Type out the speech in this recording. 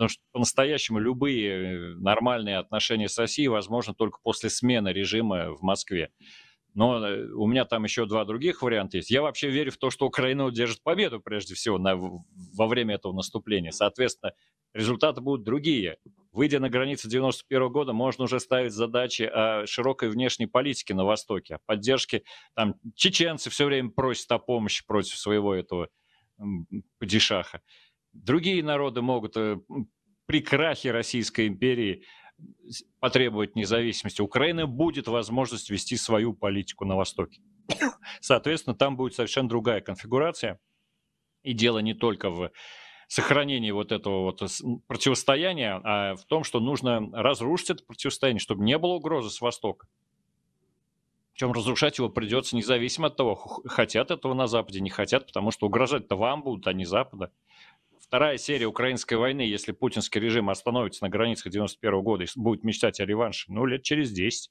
Потому что по-настоящему любые э, нормальные отношения с Россией возможно, только после смены режима в Москве. Но э, у меня там еще два других варианта есть. Я вообще верю в то, что Украина удержит победу, прежде всего, на, во время этого наступления. Соответственно, результаты будут другие. Выйдя на границу 91 -го года, можно уже ставить задачи о широкой внешней политике на Востоке, о поддержке. Там чеченцы все время просят о помощи против своего этого падишаха. Другие народы могут э, при крахе Российской империи потребовать независимости. Украина будет возможность вести свою политику на Востоке. Соответственно, там будет совершенно другая конфигурация. И дело не только в сохранении вот этого вот противостояния, а в том, что нужно разрушить это противостояние, чтобы не было угрозы с Востока. Причем разрушать его придется независимо от того, хотят этого на Западе, не хотят, потому что угрожать-то вам будут, а не Запада вторая серия украинской войны, если путинский режим остановится на границах 91 года и будет мечтать о реванше, ну, лет через 10.